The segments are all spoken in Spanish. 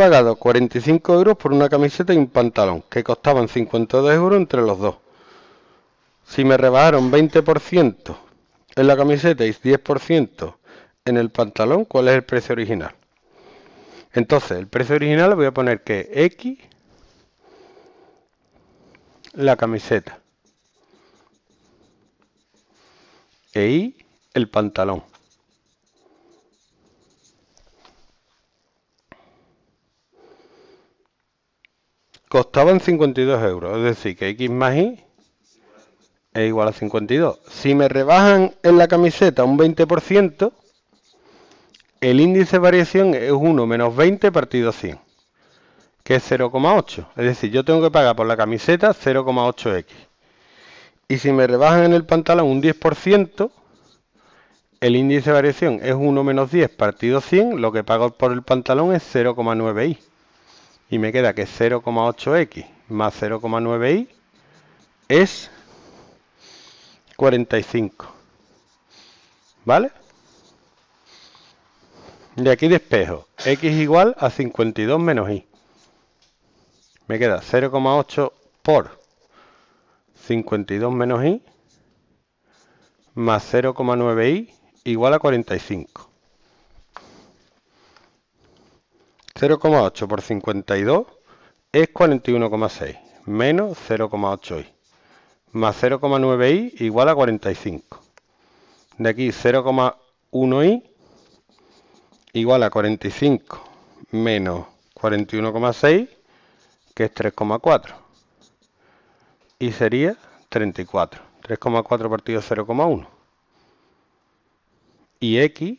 pagado 45 euros por una camiseta y un pantalón, que costaban 52 euros entre los dos. Si me rebajaron 20% en la camiseta y 10% en el pantalón, ¿cuál es el precio original? Entonces, el precio original voy a poner que X la camiseta e Y el pantalón. costaban 52 euros, es decir, que X más Y es igual a 52. Si me rebajan en la camiseta un 20%, el índice de variación es 1 menos 20 partido 100, que es 0,8. Es decir, yo tengo que pagar por la camiseta 0,8x. Y si me rebajan en el pantalón un 10%, el índice de variación es 1 menos 10 partido 100, lo que pago por el pantalón es 09 y y me queda que 0,8x más 0,9y es 45. ¿Vale? De aquí despejo. X igual a 52 menos Y. Me queda 0,8 por 52 menos Y más 09 i igual a 45. 0,8 por 52 es 41,6 menos 0,8i más 0,9i igual a 45. De aquí 0,1i igual a 45 menos 41,6 que es 3,4 y sería 34. 3,4 partido 0,1 y x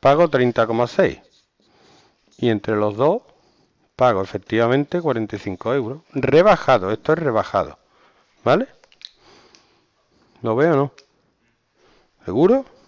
pago 30,6 y entre los dos pago efectivamente 45 euros rebajado esto es rebajado vale lo veo no seguro